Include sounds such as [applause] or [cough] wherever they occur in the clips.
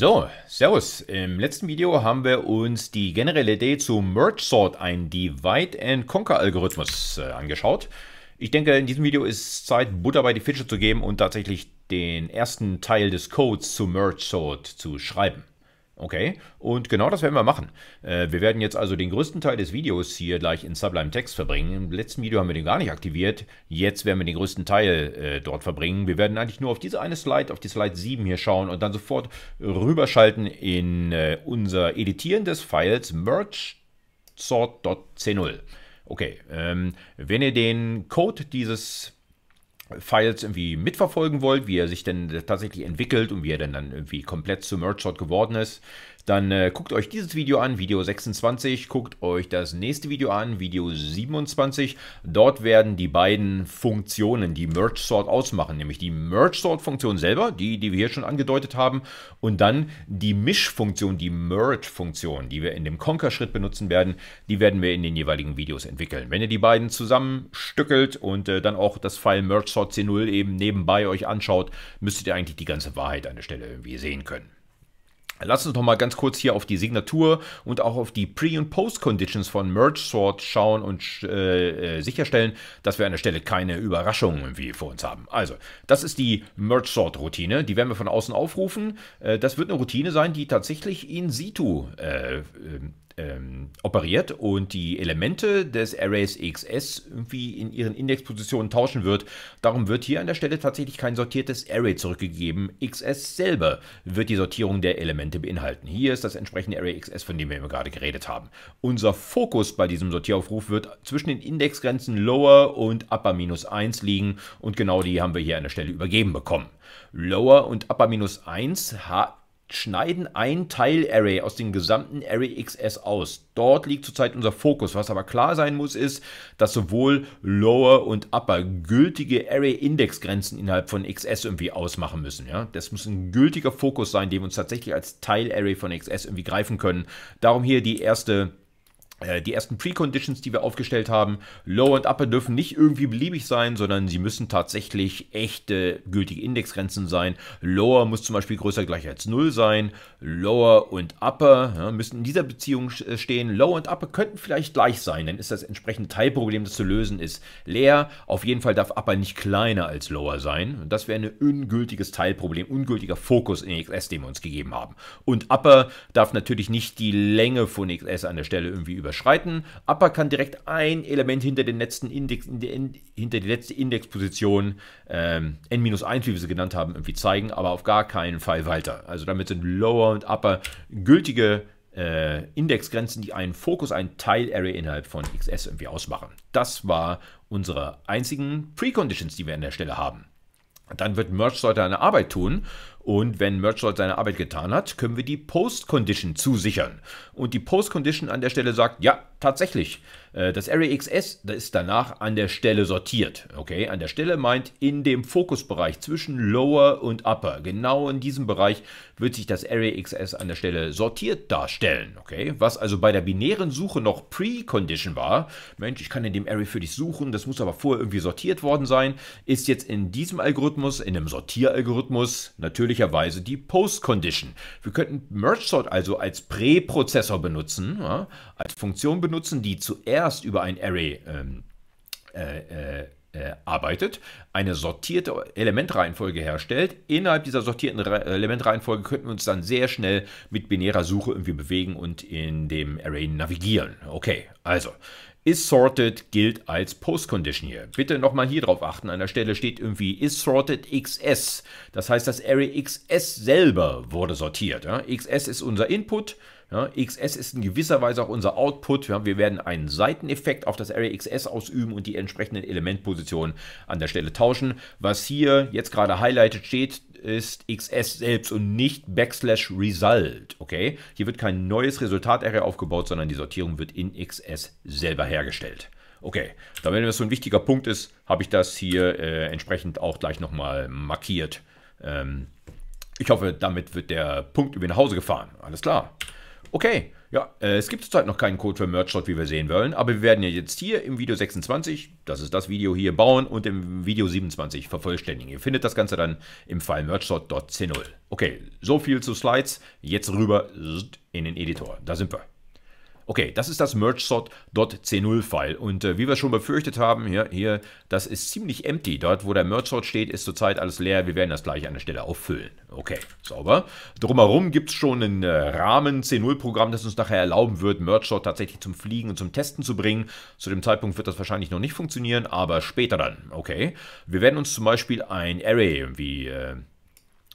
So, Servus. Im letzten Video haben wir uns die generelle Idee zu Merge Sort, ein Divide and Conquer Algorithmus, äh, angeschaut. Ich denke, in diesem Video ist Zeit, Butter bei die Fische zu geben und tatsächlich den ersten Teil des Codes zu Merge Sort zu schreiben. Okay, und genau das werden wir machen. Äh, wir werden jetzt also den größten Teil des Videos hier gleich in Sublime Text verbringen. Im letzten Video haben wir den gar nicht aktiviert. Jetzt werden wir den größten Teil äh, dort verbringen. Wir werden eigentlich nur auf diese eine Slide, auf die Slide 7 hier schauen und dann sofort rüberschalten in äh, unser Editieren des Files merge sort.c0. Okay, ähm, wenn ihr den Code dieses Files irgendwie mitverfolgen wollt, wie er sich denn tatsächlich entwickelt und wie er denn dann irgendwie komplett zu Shot geworden ist, dann äh, guckt euch dieses Video an, Video 26, guckt euch das nächste Video an, Video 27. Dort werden die beiden Funktionen, die Merge Sort ausmachen, nämlich die Merge Sort Funktion selber, die, die wir hier schon angedeutet haben, und dann die Mischfunktion, die Merge Funktion, die wir in dem Conquer Schritt benutzen werden, die werden wir in den jeweiligen Videos entwickeln. Wenn ihr die beiden zusammenstückelt und äh, dann auch das File Merge Sort C0 eben nebenbei euch anschaut, müsstet ihr eigentlich die ganze Wahrheit an der Stelle irgendwie sehen können. Lass uns noch mal ganz kurz hier auf die Signatur und auch auf die Pre- und Post-Conditions von Merge Sort schauen und äh, äh, sicherstellen, dass wir an der Stelle keine Überraschungen irgendwie vor uns haben. Also, das ist die Merge Sort Routine, die werden wir von außen aufrufen. Äh, das wird eine Routine sein, die tatsächlich in situ äh, ähm, ähm, operiert und die Elemente des Arrays XS irgendwie in ihren Indexpositionen tauschen wird. Darum wird hier an der Stelle tatsächlich kein sortiertes Array zurückgegeben. XS selber wird die Sortierung der Elemente beinhalten. Hier ist das entsprechende Array XS, von dem wir gerade geredet haben. Unser Fokus bei diesem Sortieraufruf wird zwischen den Indexgrenzen Lower und Upper 1 liegen und genau die haben wir hier an der Stelle übergeben bekommen. Lower und Upper minus 1 schneiden ein Teilarray aus dem gesamten Array XS aus. Dort liegt zurzeit unser Fokus. Was aber klar sein muss, ist, dass sowohl Lower und Upper gültige Array-Index-Grenzen innerhalb von XS irgendwie ausmachen müssen. Ja? Das muss ein gültiger Fokus sein, den wir uns tatsächlich als Teilarray von XS irgendwie greifen können. Darum hier die erste äh, die ersten Preconditions, die wir aufgestellt haben, Low und Upper dürfen nicht irgendwie beliebig sein, sondern sie müssen tatsächlich echte gültige Indexgrenzen sein. Lower muss zum Beispiel größer gleich als 0 sein. Lower und Upper ja, müssen in dieser Beziehung äh, stehen. Lower und Upper könnten vielleicht gleich sein, dann ist das entsprechende Teilproblem, das zu lösen ist, leer. Auf jeden Fall darf Upper nicht kleiner als Lower sein. Und das wäre ein ungültiges Teilproblem, ungültiger Fokus in XS, den wir uns gegeben haben. Und Upper darf natürlich nicht die Länge von XS an der Stelle irgendwie über überschreiten. Upper kann direkt ein Element hinter den letzten Index, hinter die letzte Indexposition, ähm, N-1, wie wir sie genannt haben, irgendwie zeigen, aber auf gar keinen Fall weiter. Also damit sind Lower und Upper gültige äh, Indexgrenzen, die einen Fokus, ein Teil-Array innerhalb von XS irgendwie ausmachen. Das war unsere einzigen Preconditions, die wir an der Stelle haben. Dann wird Merge sollte eine Arbeit tun und wenn Merchload seine Arbeit getan hat, können wir die Post-Condition zusichern. Und die Post-Condition an der Stelle sagt, ja, tatsächlich, äh, das Array XS das ist danach an der Stelle sortiert. Okay, an der Stelle meint in dem Fokusbereich zwischen Lower und Upper. Genau in diesem Bereich wird sich das Array XS an der Stelle sortiert darstellen. Okay, was also bei der binären Suche noch Precondition war, Mensch, ich kann in dem Array für dich suchen, das muss aber vorher irgendwie sortiert worden sein, ist jetzt in diesem Algorithmus, in dem Sortieralgorithmus natürlicherweise die Postcondition. Wir könnten Merge Sort also als Präprozessor benutzen, ja, als Funktion benutzen, die zuerst zuerst über ein Array ähm, äh, äh, äh, arbeitet, eine sortierte Elementreihenfolge herstellt. Innerhalb dieser sortierten äh, Elementreihenfolge könnten wir uns dann sehr schnell mit binärer Suche irgendwie bewegen und in dem Array navigieren. Okay, also is sorted gilt als Postcondition hier. Bitte nochmal hier drauf achten. An der Stelle steht irgendwie is sorted XS. Das heißt, das Array XS selber wurde sortiert. XS ist unser Input. Ja, XS ist in gewisser Weise auch unser Output. Ja, wir werden einen Seiteneffekt auf das Array XS ausüben und die entsprechenden Elementpositionen an der Stelle tauschen. Was hier jetzt gerade highlighted steht, ist XS selbst und nicht Backslash Result. Okay, hier wird kein neues Resultat-Array aufgebaut, sondern die Sortierung wird in XS selber hergestellt. Okay, da wenn das so ein wichtiger Punkt ist, habe ich das hier äh, entsprechend auch gleich nochmal markiert. Ähm, ich hoffe, damit wird der Punkt über nach Hause gefahren. Alles klar. Okay, ja, äh, es gibt zurzeit noch keinen Code für Merchshot, wie wir sehen wollen, aber wir werden ja jetzt hier im Video 26, das ist das Video hier, bauen und im Video 27 vervollständigen. Ihr findet das Ganze dann im File merchshot.c0. Okay, so viel zu Slides, jetzt rüber in den Editor, da sind wir. Okay, das ist das mergesort.c0-File und äh, wie wir schon befürchtet haben, hier, hier, das ist ziemlich empty. Dort, wo der mergesort steht, ist zurzeit alles leer. Wir werden das gleich an der Stelle auffüllen. Okay, sauber. Drumherum gibt es schon ein äh, Rahmen C0-Programm, das uns nachher erlauben wird, mergesort tatsächlich zum Fliegen und zum Testen zu bringen. Zu dem Zeitpunkt wird das wahrscheinlich noch nicht funktionieren, aber später dann. Okay, wir werden uns zum Beispiel ein Array wie... Äh,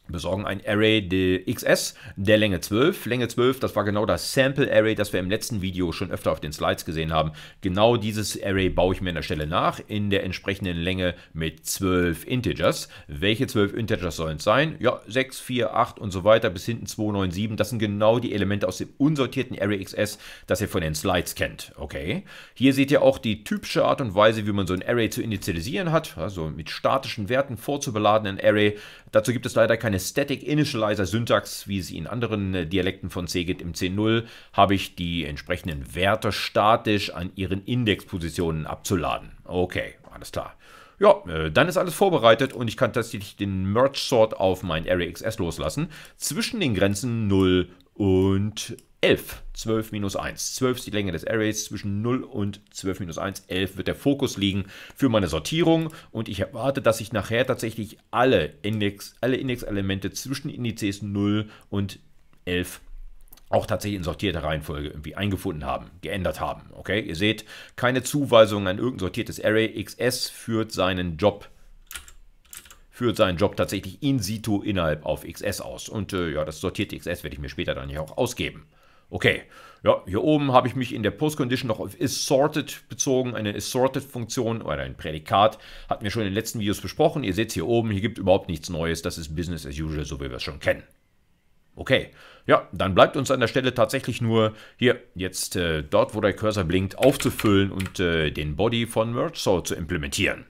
besorgen ein Array de XS der Länge 12. Länge 12, das war genau das Sample Array, das wir im letzten Video schon öfter auf den Slides gesehen haben. Genau dieses Array baue ich mir an der Stelle nach in der entsprechenden Länge mit 12 Integers. Welche 12 Integers sollen es sein? Ja, 6, 4, 8 und so weiter bis hinten 2, 9, 7. Das sind genau die Elemente aus dem unsortierten Array XS, das ihr von den Slides kennt. Okay. Hier seht ihr auch die typische Art und Weise, wie man so ein Array zu initialisieren hat, also mit statischen Werten vorzubeladen ein Array. Dazu gibt es leider keine Static Initializer Syntax, wie sie in anderen äh, Dialekten von C Cgit im 10.0 habe ich die entsprechenden Werte statisch an ihren Indexpositionen abzuladen. Okay, alles klar. Ja, äh, dann ist alles vorbereitet und ich kann tatsächlich den Merge Sort auf mein Array XS loslassen zwischen den Grenzen 0 und 11. 12 minus 1. 12 ist die Länge des Arrays zwischen 0 und 12 minus 1. 11 wird der Fokus liegen für meine Sortierung und ich erwarte, dass ich nachher tatsächlich alle, Index, alle Indexelemente zwischen Indizes 0 und 11 auch tatsächlich in sortierter Reihenfolge irgendwie eingefunden haben, geändert haben. Okay, ihr seht, keine Zuweisung an irgendein sortiertes Array. XS führt seinen Job führt seinen Job tatsächlich in situ innerhalb auf XS aus. Und äh, ja, das sortierte XS werde ich mir später dann hier auch ausgeben. Okay, ja, hier oben habe ich mich in der Postcondition noch auf isSorted bezogen. Eine isSorted-Funktion oder ein Prädikat hatten wir schon in den letzten Videos besprochen. Ihr seht hier oben, hier gibt überhaupt nichts Neues. Das ist Business as usual, so wie wir es schon kennen. Okay, ja, dann bleibt uns an der Stelle tatsächlich nur hier jetzt äh, dort, wo der Cursor blinkt, aufzufüllen und äh, den Body von MergeSort zu implementieren.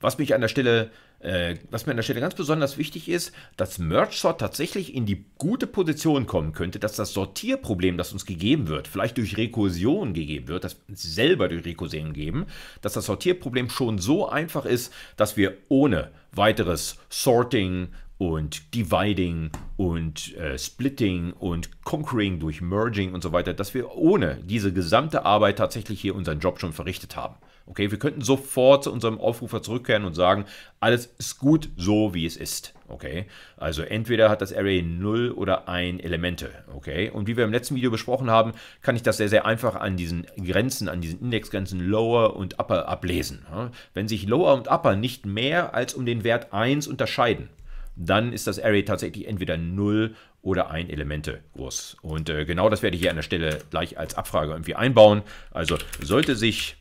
Was mich an der Stelle äh, was mir an der Stelle ganz besonders wichtig ist, dass Merge-Sort tatsächlich in die gute Position kommen könnte, dass das Sortierproblem, das uns gegeben wird, vielleicht durch Rekursion gegeben wird, das selber durch Rekursion geben, dass das Sortierproblem schon so einfach ist, dass wir ohne weiteres Sorting und Dividing und äh, Splitting und Conquering durch Merging und so weiter, dass wir ohne diese gesamte Arbeit tatsächlich hier unseren Job schon verrichtet haben. Okay, wir könnten sofort zu unserem Aufrufer zurückkehren und sagen, alles ist gut so, wie es ist. Okay, also entweder hat das Array 0 oder 1 Elemente. Okay, und wie wir im letzten Video besprochen haben, kann ich das sehr, sehr einfach an diesen Grenzen, an diesen Indexgrenzen Lower und Upper ablesen. Wenn sich Lower und Upper nicht mehr als um den Wert 1 unterscheiden, dann ist das Array tatsächlich entweder 0 oder 1 Elemente groß. Und äh, genau das werde ich hier an der Stelle gleich als Abfrage irgendwie einbauen. Also sollte sich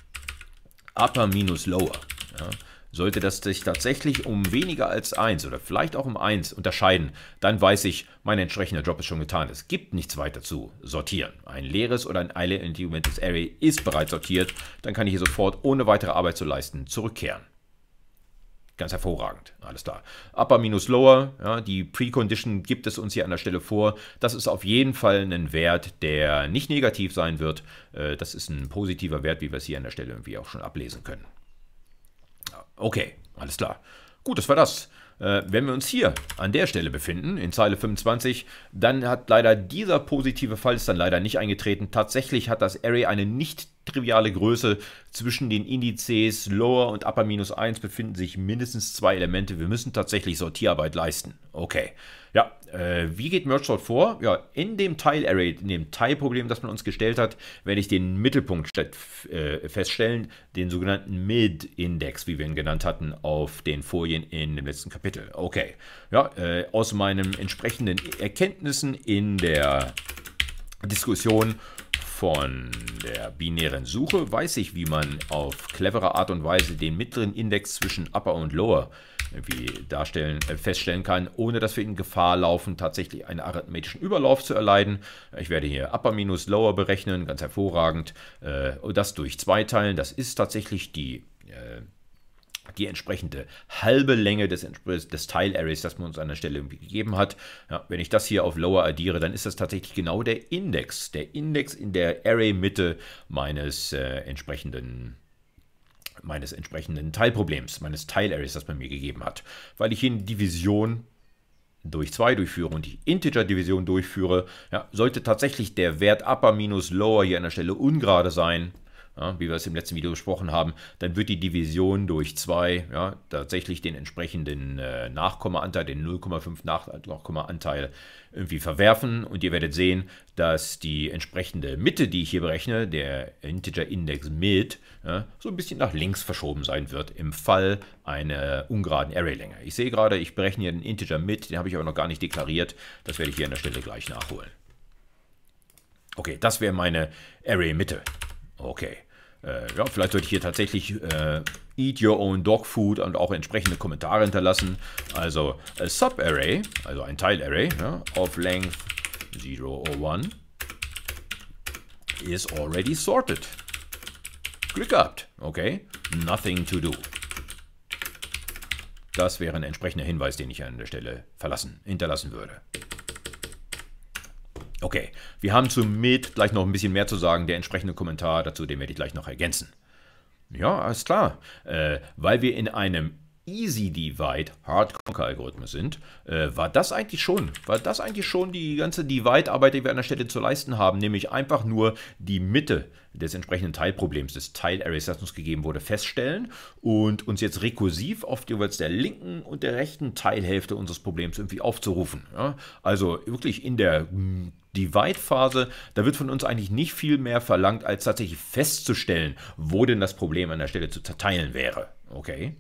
upper minus lower. Ja. Sollte das sich tatsächlich um weniger als 1 oder vielleicht auch um 1 unterscheiden, dann weiß ich, mein entsprechender Job ist schon getan. Es gibt nichts weiter zu sortieren. Ein leeres oder ein eile Argumentes Array ist bereits sortiert. Dann kann ich hier sofort, ohne weitere Arbeit zu leisten, zurückkehren. Ganz hervorragend, alles klar. Upper minus Lower, ja, die Precondition gibt es uns hier an der Stelle vor. Das ist auf jeden Fall ein Wert, der nicht negativ sein wird. Äh, das ist ein positiver Wert, wie wir es hier an der Stelle irgendwie auch schon ablesen können. Okay, alles klar. Gut, das war das äh, wenn wir uns hier an der Stelle befinden, in Zeile 25, dann hat leider dieser positive Fall ist dann leider nicht eingetreten. Tatsächlich hat das Array eine nicht triviale Größe. Zwischen den Indizes Lower und Upper minus 1 befinden sich mindestens zwei Elemente. Wir müssen tatsächlich Sortierarbeit leisten. Okay. Ja, äh, wie geht Merge Sort vor? Ja, in dem Teilarray, in dem Teilproblem, das man uns gestellt hat, werde ich den Mittelpunkt äh, feststellen, den sogenannten Mid-Index, wie wir ihn genannt hatten, auf den Folien in dem letzten Kapitel. Okay. Ja, äh, aus meinen entsprechenden Erkenntnissen in der Diskussion von der binären Suche weiß ich, wie man auf clevere Art und Weise den mittleren Index zwischen Upper und Lower irgendwie darstellen, äh, feststellen kann, ohne dass wir in Gefahr laufen, tatsächlich einen arithmetischen Überlauf zu erleiden. Ich werde hier Upper minus Lower berechnen, ganz hervorragend. Äh, das durch zwei teilen, das ist tatsächlich die äh, die entsprechende halbe Länge des, des Teil-Arrays, das man uns an der Stelle gegeben hat. Ja, wenn ich das hier auf Lower addiere, dann ist das tatsächlich genau der Index, der Index in der Array-Mitte meines äh, entsprechenden meines entsprechenden Teilproblems, meines Teilarrays, das man mir gegeben hat. Weil ich hier eine Division durch 2 durchführe und die Integer-Division durchführe, ja, sollte tatsächlich der Wert upper minus lower hier an der Stelle ungerade sein, ja, wie wir es im letzten Video besprochen haben, dann wird die Division durch 2 ja, tatsächlich den entsprechenden äh, Nachkommaanteil, den 0,5 Nachkommaanteil irgendwie verwerfen und ihr werdet sehen, dass die entsprechende Mitte, die ich hier berechne, der Integer Index mit, ja, so ein bisschen nach links verschoben sein wird im Fall einer ungeraden Array-Länge. Ich sehe gerade, ich berechne hier den Integer mit, den habe ich aber noch gar nicht deklariert. Das werde ich hier an der Stelle gleich nachholen. Okay, das wäre meine Array-Mitte. Okay äh, ja, vielleicht sollte ich hier tatsächlich äh, Eat Your Own Dog Food und auch entsprechende Kommentare hinterlassen. Also a Subarray, also ein Teilarray ja, of Length 0 or 1 is already sorted. Glück gehabt, okay? Nothing to do. Das wäre ein entsprechender Hinweis, den ich an der Stelle verlassen, hinterlassen würde. Okay, wir haben zu Med gleich noch ein bisschen mehr zu sagen. Der entsprechende Kommentar dazu, den werde ich gleich noch ergänzen. Ja, alles klar. Äh, weil wir in einem easy Divide Hard Conquer Algorithmen sind, äh, war das eigentlich schon, war das eigentlich schon die ganze Divide Arbeit, die wir an der Stelle zu leisten haben, nämlich einfach nur die Mitte des entsprechenden Teilproblems, des Teilarrays, das uns gegeben wurde, feststellen und uns jetzt rekursiv auf jeweils der linken und der rechten Teilhälfte unseres Problems irgendwie aufzurufen. Ja? Also wirklich in der mm, Divide-Phase, da wird von uns eigentlich nicht viel mehr verlangt, als tatsächlich festzustellen, wo denn das Problem an der Stelle zu zerteilen wäre. Okay?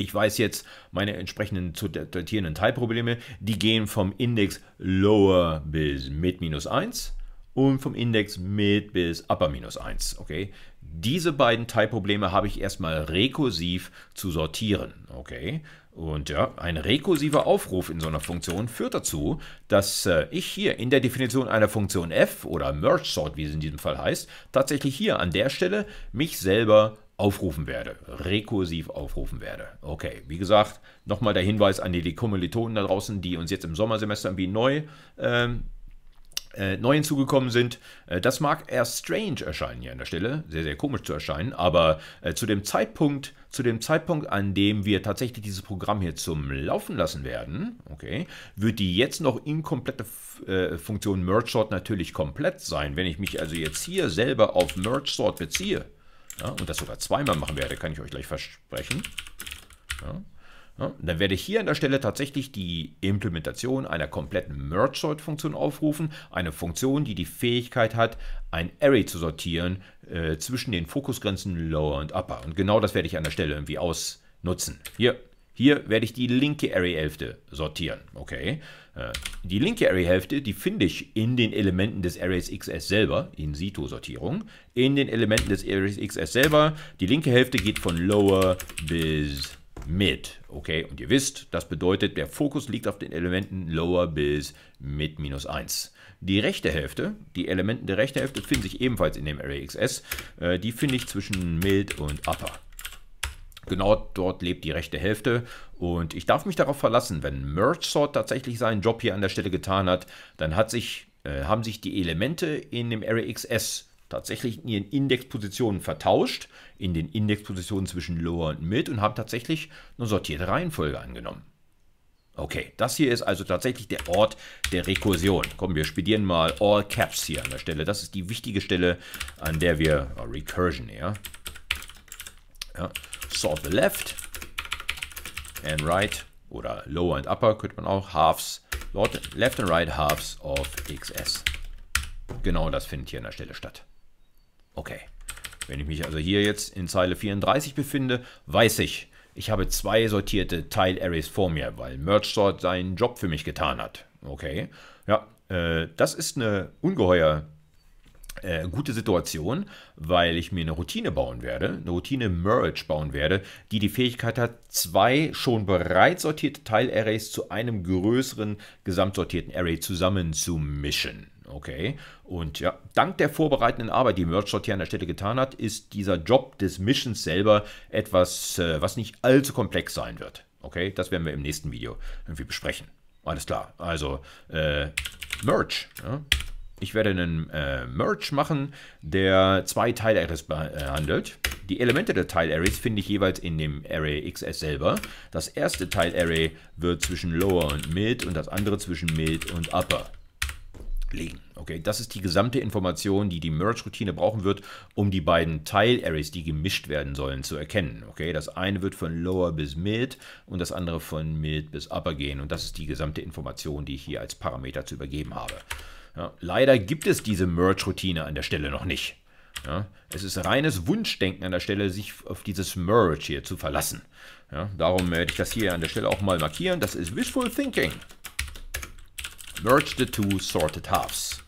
Ich weiß jetzt meine entsprechenden zu datierenden Teilprobleme, die gehen vom Index Lower bis mit minus 1 und vom Index mit bis Upper minus 1. Okay? Diese beiden Teilprobleme habe ich erstmal rekursiv zu sortieren. Okay? Und ja, ein rekursiver Aufruf in so einer Funktion führt dazu, dass äh, ich hier in der Definition einer Funktion f oder Merge Sort, wie es in diesem Fall heißt, tatsächlich hier an der Stelle mich selber aufrufen werde, rekursiv aufrufen werde. Okay, wie gesagt, nochmal der Hinweis an die, die Kommilitonen da draußen, die uns jetzt im Sommersemester irgendwie neu, ähm, äh, neu hinzugekommen sind. Äh, das mag erst strange erscheinen hier an der Stelle, sehr, sehr komisch zu erscheinen, aber äh, zu dem Zeitpunkt, zu dem Zeitpunkt, an dem wir tatsächlich dieses Programm hier zum Laufen lassen werden, okay, wird die jetzt noch inkomplette äh, Funktion Merge Sort natürlich komplett sein. Wenn ich mich also jetzt hier selber auf Merge Sort beziehe, ja, und das sogar zweimal machen werde, kann ich euch gleich versprechen. Ja. Ja, dann werde ich hier an der Stelle tatsächlich die Implementation einer kompletten Merge-Sort-Funktion aufrufen. Eine Funktion, die die Fähigkeit hat, ein Array zu sortieren äh, zwischen den Fokusgrenzen Lower und Upper. Und genau das werde ich an der Stelle irgendwie ausnutzen. Hier, hier werde ich die linke Array-Hälfte sortieren. Okay. Äh, die linke Array-Hälfte, die finde ich in den Elementen des Arrays XS selber, in situ sortierung in den Elementen des Arrays XS selber. Die linke Hälfte geht von Lower bis Mid. Okay, und ihr wisst, das bedeutet, der Fokus liegt auf den Elementen Lower bis Mid minus 1. Die rechte Hälfte, die Elementen der rechten Hälfte finden sich ebenfalls in dem Array XS. Äh, die finde ich zwischen Mid und Upper. Genau dort lebt die rechte Hälfte und ich darf mich darauf verlassen, wenn Mergesort tatsächlich seinen Job hier an der Stelle getan hat, dann hat sich, äh, haben sich die Elemente in dem Array XS tatsächlich in ihren Indexpositionen vertauscht, in den Indexpositionen zwischen Lower und Mid und haben tatsächlich eine sortierte Reihenfolge angenommen. Okay, das hier ist also tatsächlich der Ort der Rekursion. Komm, wir spedieren mal All Caps hier an der Stelle. Das ist die wichtige Stelle, an der wir... Oh, Recursion, ja. Ja, sort the left and right oder lower and upper könnte man auch halves, left and right halves of xs. Genau das findet hier an der Stelle statt. Okay. Wenn ich mich also hier jetzt in Zeile 34 befinde, weiß ich, ich habe zwei sortierte Tile-Arrays vor mir, weil MergeSort seinen Job für mich getan hat. Okay, ja, äh, das ist eine ungeheuer äh, gute Situation, weil ich mir eine Routine bauen werde, eine Routine Merge bauen werde, die die Fähigkeit hat, zwei schon bereits sortierte Teilarrays zu einem größeren gesamtsortierten Array zusammenzumischen. Okay, und ja, dank der vorbereitenden Arbeit, die Merge-Shot an der Stelle getan hat, ist dieser Job des Missions selber etwas, äh, was nicht allzu komplex sein wird. Okay, das werden wir im nächsten Video irgendwie besprechen. Alles klar, also äh, Merge. Ja? Ich werde einen äh, Merge machen, der zwei Teilarrays behandelt. Die Elemente der Teilarrays finde ich jeweils in dem Array XS selber. Das erste Teilarray wird zwischen Lower und Mid und das andere zwischen Mid und Upper liegen. Okay, das ist die gesamte Information, die die Merge-Routine brauchen wird, um die beiden Teil-Arrays, die gemischt werden sollen, zu erkennen. Okay, das eine wird von Lower bis Mid und das andere von Mid bis Upper gehen. Und das ist die gesamte Information, die ich hier als Parameter zu übergeben habe. Ja, leider gibt es diese Merge-Routine an der Stelle noch nicht. Ja, es ist reines Wunschdenken an der Stelle, sich auf dieses Merge hier zu verlassen. Ja, darum werde ich das hier an der Stelle auch mal markieren. Das ist Wishful Thinking. Merge the two sorted halves.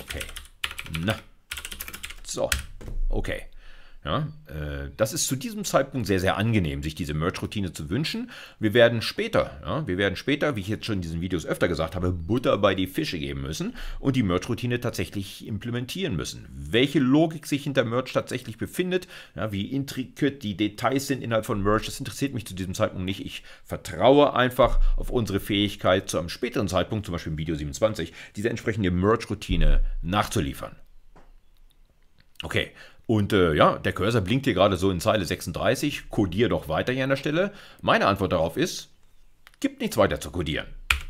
Okay. Na. So. Okay. Ja, äh, das ist zu diesem Zeitpunkt sehr, sehr angenehm, sich diese Merch-Routine zu wünschen. Wir werden später, ja, wir werden später, wie ich jetzt schon in diesen Videos öfter gesagt habe, Butter bei die Fische geben müssen und die Merch-Routine tatsächlich implementieren müssen. Welche Logik sich hinter Merch tatsächlich befindet, ja, wie intrikate die Details sind innerhalb von Merch, das interessiert mich zu diesem Zeitpunkt nicht. Ich vertraue einfach auf unsere Fähigkeit, zu einem späteren Zeitpunkt, zum Beispiel im Video 27, diese entsprechende Merch-Routine nachzuliefern. Okay, und äh, ja, der Cursor blinkt hier gerade so in Zeile 36, codier doch weiter hier an der Stelle. Meine Antwort darauf ist, gibt nichts weiter zu codieren.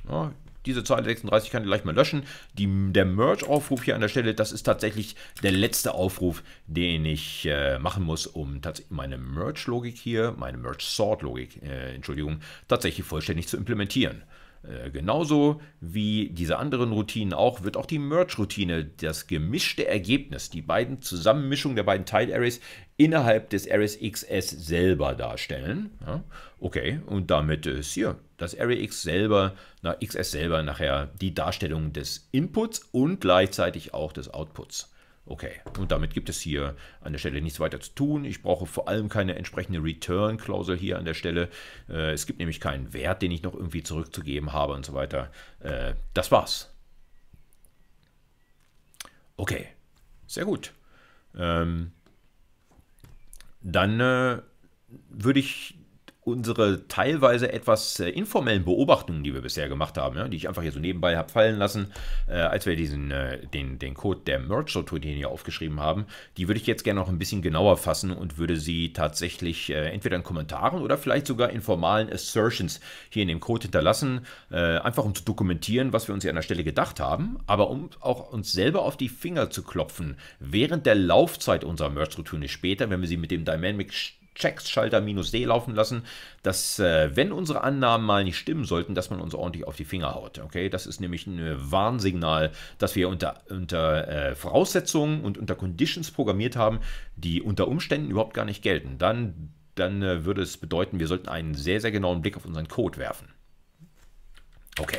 Ja, diese Zeile 36 kann ich gleich mal löschen. Die, der Merge-Aufruf hier an der Stelle, das ist tatsächlich der letzte Aufruf, den ich äh, machen muss, um meine Merge-Logik hier, meine Merge-Sort-Logik, äh, Entschuldigung, tatsächlich vollständig zu implementieren. Äh, genauso wie diese anderen Routinen auch, wird auch die Merge-Routine das gemischte Ergebnis, die beiden Zusammenmischung der beiden Teil-Arrays innerhalb des Arrays XS selber darstellen. Ja, okay, und damit ist hier das Array X selber, na, XS selber nachher die Darstellung des Inputs und gleichzeitig auch des Outputs. Okay, und damit gibt es hier an der Stelle nichts weiter zu tun. Ich brauche vor allem keine entsprechende Return-Klausel hier an der Stelle. Äh, es gibt nämlich keinen Wert, den ich noch irgendwie zurückzugeben habe und so weiter. Äh, das war's. Okay, sehr gut. Ähm, dann äh, würde ich unsere teilweise etwas äh, informellen Beobachtungen, die wir bisher gemacht haben, ja, die ich einfach hier so nebenbei habe fallen lassen, äh, als wir diesen, äh, den, den Code der merch struktur den hier aufgeschrieben haben, die würde ich jetzt gerne noch ein bisschen genauer fassen und würde sie tatsächlich äh, entweder in Kommentaren oder vielleicht sogar in formalen Assertions hier in dem Code hinterlassen, äh, einfach um zu dokumentieren, was wir uns hier an der Stelle gedacht haben, aber um auch uns selber auf die Finger zu klopfen, während der Laufzeit unserer merch struktur nicht später, wenn wir sie mit dem Dynamic Checks Schalter minus D laufen lassen, dass äh, wenn unsere Annahmen mal nicht stimmen sollten, dass man uns ordentlich auf die Finger haut. Okay, das ist nämlich ein äh, Warnsignal, dass wir unter, unter äh, Voraussetzungen und unter Conditions programmiert haben, die unter Umständen überhaupt gar nicht gelten. Dann, dann äh, würde es bedeuten, wir sollten einen sehr, sehr genauen Blick auf unseren Code werfen. Okay.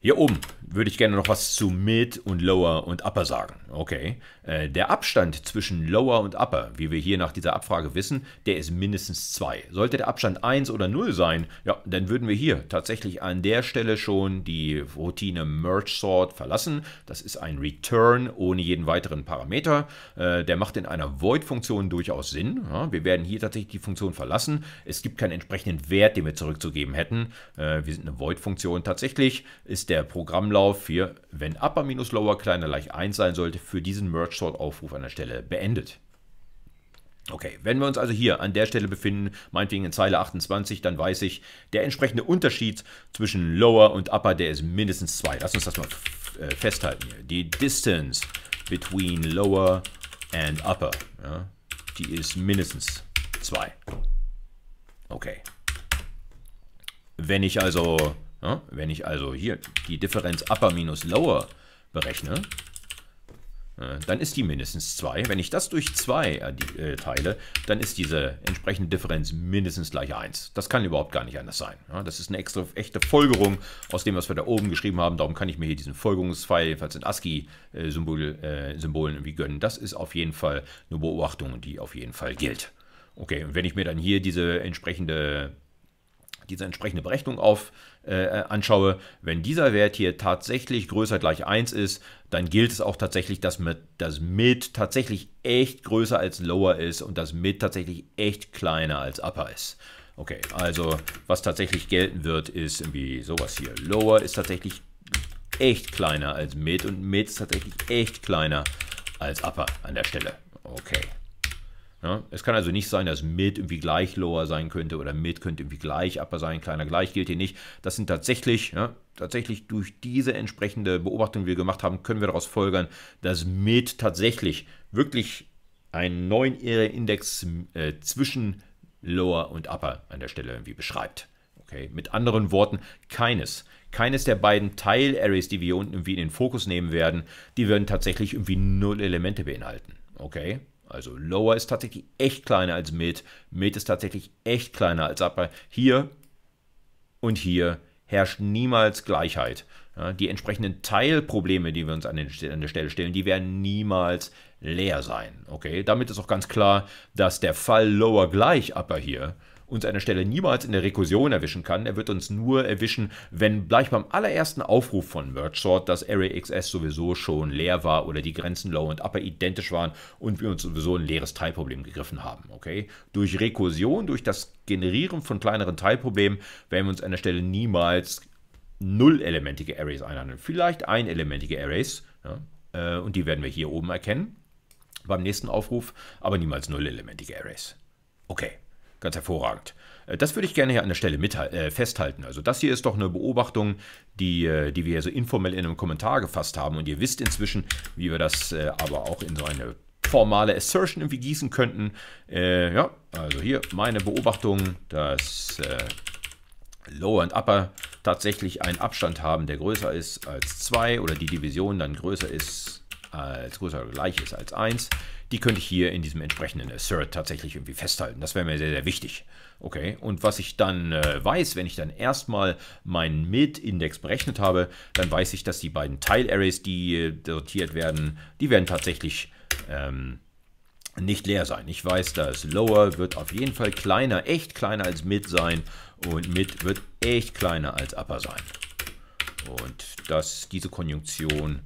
Hier oben würde ich gerne noch was zu Mid und Lower und Upper sagen. Okay. Äh, der Abstand zwischen Lower und Upper, wie wir hier nach dieser Abfrage wissen, der ist mindestens 2. Sollte der Abstand 1 oder 0 sein, ja, dann würden wir hier tatsächlich an der Stelle schon die Routine Merge Sort verlassen. Das ist ein Return ohne jeden weiteren Parameter. Äh, der macht in einer Void-Funktion durchaus Sinn. Wir werden hier tatsächlich die Funktion verlassen. Es gibt keinen entsprechenden Wert, den wir zurückzugeben hätten. Äh, wir sind eine Void-Funktion. Tatsächlich ist der Programmlauf hier, wenn Upper minus Lower kleiner gleich 1 sein sollte, für diesen Merge Watchdog-Aufruf an der Stelle beendet. Okay, wenn wir uns also hier an der Stelle befinden, meinetwegen in Zeile 28, dann weiß ich, der entsprechende Unterschied zwischen Lower und Upper, der ist mindestens 2. Lass uns das mal äh, festhalten hier. Die Distance between Lower and Upper, ja, die ist mindestens 2. Okay. Wenn ich also, ja, wenn ich also hier die Differenz Upper minus Lower berechne, äh, dann ist die mindestens 2. Wenn ich das durch 2 äh, äh, teile, dann ist diese entsprechende Differenz mindestens gleich 1. Das kann überhaupt gar nicht anders sein. das ist eine extra, echte Folgerung aus dem, was wir da oben geschrieben haben. Darum kann ich mir hier diesen Folgerungspfeil, jedenfalls in ASCII-Symbolen Symbol, irgendwie gönnen. Das ist auf jeden Fall eine Beobachtung, die auf jeden Fall gilt. Okay, und wenn ich mir dann hier diese entsprechende diese entsprechende Berechnung auf, äh, anschaue, wenn dieser Wert hier tatsächlich größer gleich 1 ist, dann gilt es auch tatsächlich, dass mit, das Mid tatsächlich echt größer als Lower ist und das Mid tatsächlich echt kleiner als Upper ist. Okay, also was tatsächlich gelten wird, ist irgendwie sowas hier. Lower ist tatsächlich echt kleiner als Mid und Mid ist tatsächlich echt kleiner als Upper an der Stelle. Okay. Ja, es kann also nicht sein, dass Mid irgendwie gleich lower sein könnte oder Mid könnte irgendwie gleich upper sein, kleiner gleich gilt hier nicht. Das sind tatsächlich, ja, tatsächlich durch diese entsprechende Beobachtung, die wir gemacht haben, können wir daraus folgern, dass Mid tatsächlich wirklich einen neuen Index äh, zwischen lower und upper an der Stelle irgendwie beschreibt. Okay, mit anderen Worten, keines keines der beiden Teil-Arrays, die wir hier unten irgendwie in den Fokus nehmen werden, die werden tatsächlich irgendwie null Elemente beinhalten. Okay? Also Lower ist tatsächlich echt kleiner als Mid. Mid ist tatsächlich echt kleiner als Upper. Hier und hier herrscht niemals Gleichheit. Ja, die entsprechenden Teilprobleme, die wir uns an, den, an, der Stelle stellen, die werden niemals leer sein. Okay, damit ist auch ganz klar, dass der Fall Lower gleich Upper hier uns eine Stelle niemals in der Rekursion erwischen kann. Er wird uns nur erwischen, wenn gleich beim allerersten Aufruf von Mergesort das Array XS sowieso schon leer war oder die Grenzen Low und Upper identisch waren und wir uns sowieso ein leeres Teilproblem gegriffen haben. Okay? Durch Rekursion, durch das Generieren von kleineren Teilproblemen werden wir uns an der Stelle niemals nullelementige Arrays einhandeln. Vielleicht einelementige Arrays. Ja? Äh, und die werden wir hier oben erkennen beim nächsten Aufruf, aber niemals nullelementige Arrays. Okay. Ganz hervorragend. Äh, das würde ich gerne hier an der Stelle äh, festhalten. Also das hier ist doch eine Beobachtung, die, äh, die wir so informell in einem Kommentar gefasst haben. Und ihr wisst inzwischen, wie wir das äh, aber auch in so eine formale Assertion irgendwie gießen könnten. Äh, ja, also hier meine Beobachtung, dass äh, Lower und Upper tatsächlich einen Abstand haben, der größer ist als 2 oder die Division dann größer ist als größer oder gleich ist als 1 die könnte ich hier in diesem entsprechenden Assert äh, tatsächlich irgendwie festhalten. Das wäre mir sehr, sehr wichtig. Okay, und was ich dann äh, weiß, wenn ich dann erstmal meinen Mid-Index berechnet habe, dann weiß ich, dass die beiden Teilarrays, die äh, sortiert werden, die werden tatsächlich ähm, nicht leer sein. Ich weiß, dass Lower wird auf jeden Fall kleiner, echt kleiner als Mid sein und Mid wird echt kleiner als Upper sein. Und dass diese Konjunktion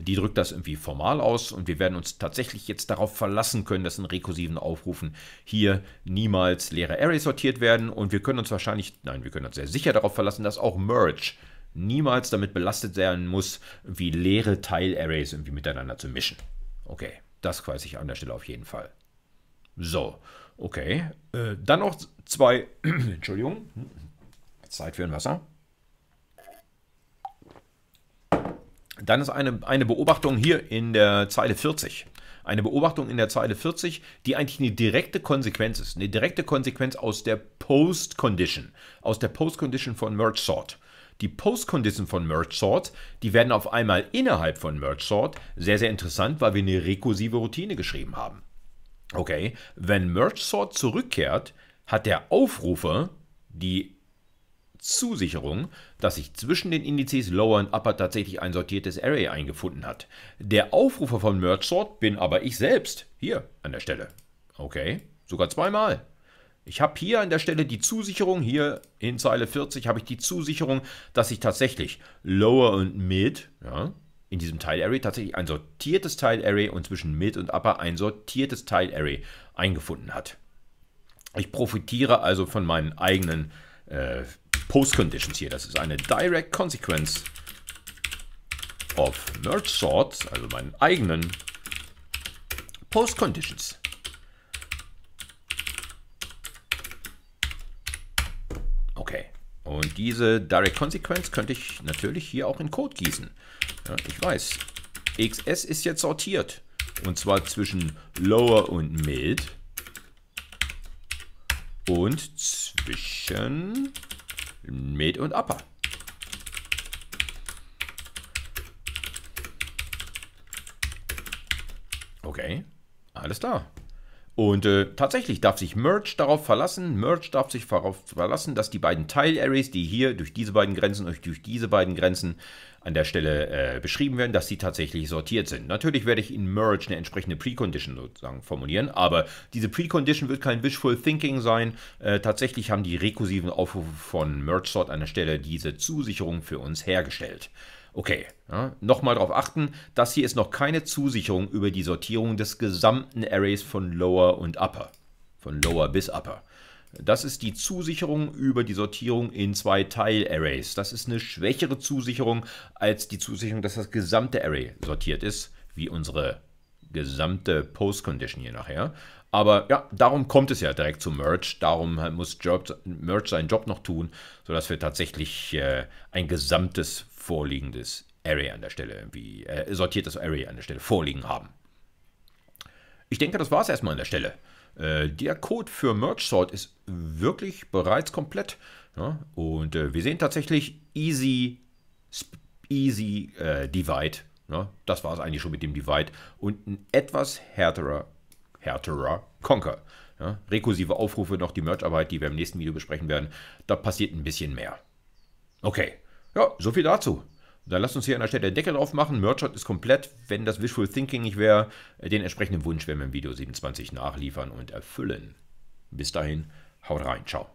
die drückt das irgendwie formal aus und wir werden uns tatsächlich jetzt darauf verlassen können, dass in rekursiven Aufrufen hier niemals leere Arrays sortiert werden und wir können uns wahrscheinlich, nein, wir können uns sehr sicher darauf verlassen, dass auch Merge niemals damit belastet werden muss, wie leere Teilarrays irgendwie miteinander zu mischen. Okay, das weiß ich an der Stelle auf jeden Fall. So, okay. Äh, dann noch zwei, [clears throat] Entschuldigung, Zeit für ein Wasser. Dann ist eine, eine Beobachtung hier in der Zeile 40. Eine Beobachtung in der Zeile 40, die eigentlich eine direkte Konsequenz ist. Eine direkte Konsequenz aus der Post-Condition. Aus der Post-Condition von Merge Sort. Die Post-Condition von Merge Sort, die werden auf einmal innerhalb von Merge Sort sehr, sehr interessant, weil wir eine rekursive Routine geschrieben haben. Okay, wenn Merge Sort zurückkehrt, hat der Aufrufer die Zusicherung, dass sich zwischen den Indizes Lower und Upper tatsächlich ein sortiertes Array eingefunden hat. Der Aufrufer von Merge Sort bin aber ich selbst, hier an der Stelle. Okay, sogar zweimal. Ich habe hier an der Stelle die Zusicherung, hier in Zeile 40 habe ich die Zusicherung, dass sich tatsächlich Lower und Mid, ja, in diesem Teilarray tatsächlich ein sortiertes Teilarray und zwischen Mid und Upper ein sortiertes Teilarray eingefunden hat. Ich profitiere also von meinen eigenen äh, Post-Conditions hier. Das ist eine Direct Consequence of Merge Sorts, also meinen eigenen Post-Conditions. Okay. Und diese Direct Consequence könnte ich natürlich hier auch in Code gießen. Ja, ich weiß, XS ist jetzt sortiert. Und zwar zwischen Lower und Mild. Und zwischen Med und Upper. Okay, alles da. Und äh, tatsächlich darf sich Merge darauf verlassen, Merge darf sich darauf verlassen, dass die beiden Teil-Arrays, die hier durch diese beiden Grenzen und durch diese beiden Grenzen an der Stelle äh, beschrieben werden, dass sie tatsächlich sortiert sind. Natürlich werde ich in Merge eine entsprechende Precondition sozusagen formulieren, aber diese Precondition wird kein Wishful Thinking sein. Äh, tatsächlich haben die rekursiven Aufrufe von Merge Sort an der Stelle diese Zusicherung für uns hergestellt. Okay, ja, nochmal darauf achten, das hier ist noch keine Zusicherung über die Sortierung des gesamten Arrays von Lower und Upper, von Lower bis Upper. Das ist die Zusicherung über die Sortierung in zwei Teilarrays. Das ist eine schwächere Zusicherung als die Zusicherung, dass das gesamte Array sortiert ist, wie unsere gesamte Post-Condition hier nachher. Aber ja, darum kommt es ja direkt zu Merch. Darum muss Job, Merch seinen Job noch tun, sodass wir tatsächlich äh, ein gesamtes vorliegendes Array an der Stelle, irgendwie, äh, sortiertes Array an der Stelle vorliegen haben. Ich denke, das war es erstmal an der Stelle. Äh, der Code für Merge Sort ist wirklich bereits komplett. Ja? Und äh, wir sehen tatsächlich Easy, easy äh, Divide. Ja? Das war es eigentlich schon mit dem Divide. Und ein etwas härterer Hertera Conquer. Ja, rekursive Aufrufe, noch die Mercharbeit, die wir im nächsten Video besprechen werden. Da passiert ein bisschen mehr. Okay, ja, so viel dazu. Dann lasst uns hier an der Stelle der Deckel drauf machen. Merchart ist komplett. Wenn das Visual Thinking nicht wäre, äh, den entsprechenden Wunsch werden wir im Video 27 nachliefern und erfüllen. Bis dahin, haut rein, ciao.